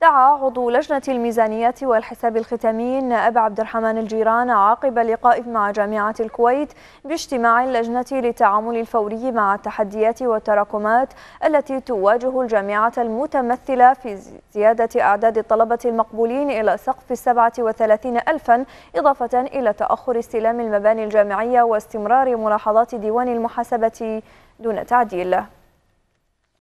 دعا عضو لجنة الميزانية والحساب الختامي النائب عبد الرحمن الجيران عقب لقاء مع جامعة الكويت باجتماع اللجنة للتعامل الفوري مع التحديات والتراكمات التي تواجه الجامعة المتمثلة في زيادة أعداد الطلبة المقبولين إلى سقف 37 ألفا إضافة إلى تأخر استلام المباني الجامعية واستمرار ملاحظات ديوان المحاسبة دون تعديل